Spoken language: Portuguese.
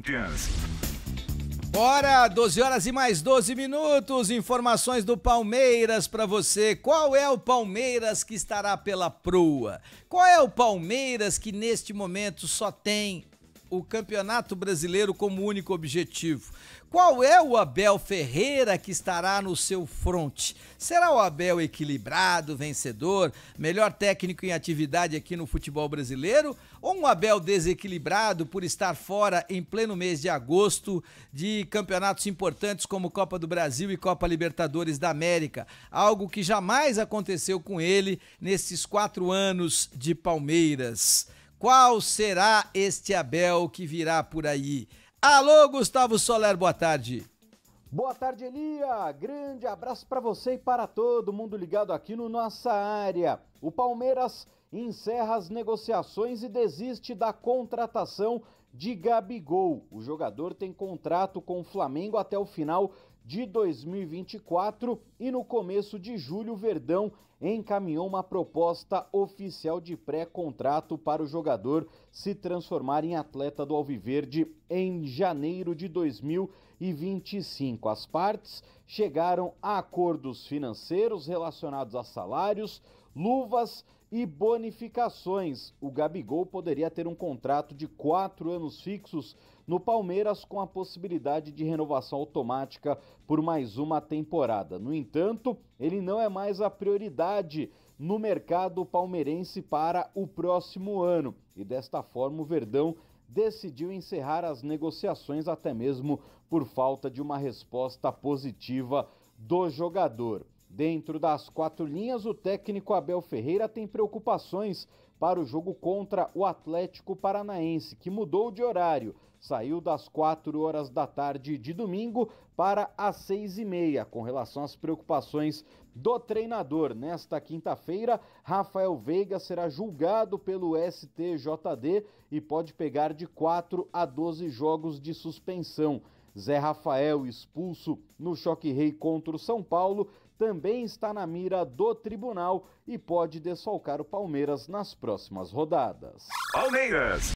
Corinthians. Hora 12 horas e mais 12 minutos. Informações do Palmeiras para você. Qual é o Palmeiras que estará pela proa? Qual é o Palmeiras que neste momento só tem o Campeonato Brasileiro como único objetivo. Qual é o Abel Ferreira que estará no seu fronte? Será o Abel equilibrado, vencedor, melhor técnico em atividade aqui no futebol brasileiro? Ou um Abel desequilibrado por estar fora em pleno mês de agosto de campeonatos importantes como Copa do Brasil e Copa Libertadores da América? Algo que jamais aconteceu com ele nesses quatro anos de Palmeiras. Qual será este Abel que virá por aí? Alô, Gustavo Soler, boa tarde. Boa tarde, Elia. Grande abraço para você e para todo mundo ligado aqui no nossa área. O Palmeiras encerra as negociações e desiste da contratação de Gabigol. O jogador tem contrato com o Flamengo até o final de 2024 e no começo de julho o Verdão encaminhou uma proposta oficial de pré-contrato para o jogador se transformar em atleta do Alviverde em janeiro de 2025. As partes chegaram a acordos financeiros relacionados a salários, luvas e bonificações. O Gabigol poderia ter um contrato de quatro anos fixos no Palmeiras com a possibilidade de renovação automática por mais uma temporada. No entanto, ele não é mais a prioridade no mercado palmeirense para o próximo ano e desta forma o Verdão decidiu encerrar as negociações até mesmo por falta de uma resposta positiva do jogador. Dentro das quatro linhas, o técnico Abel Ferreira tem preocupações para o jogo contra o Atlético Paranaense, que mudou de horário. Saiu das quatro horas da tarde de domingo para as seis e meia, com relação às preocupações do treinador. Nesta quinta-feira, Rafael Veiga será julgado pelo STJD e pode pegar de quatro a doze jogos de suspensão. Zé Rafael, expulso no choque rei contra o São Paulo, também está na mira do tribunal e pode desfalcar o Palmeiras nas próximas rodadas. Palmeiras!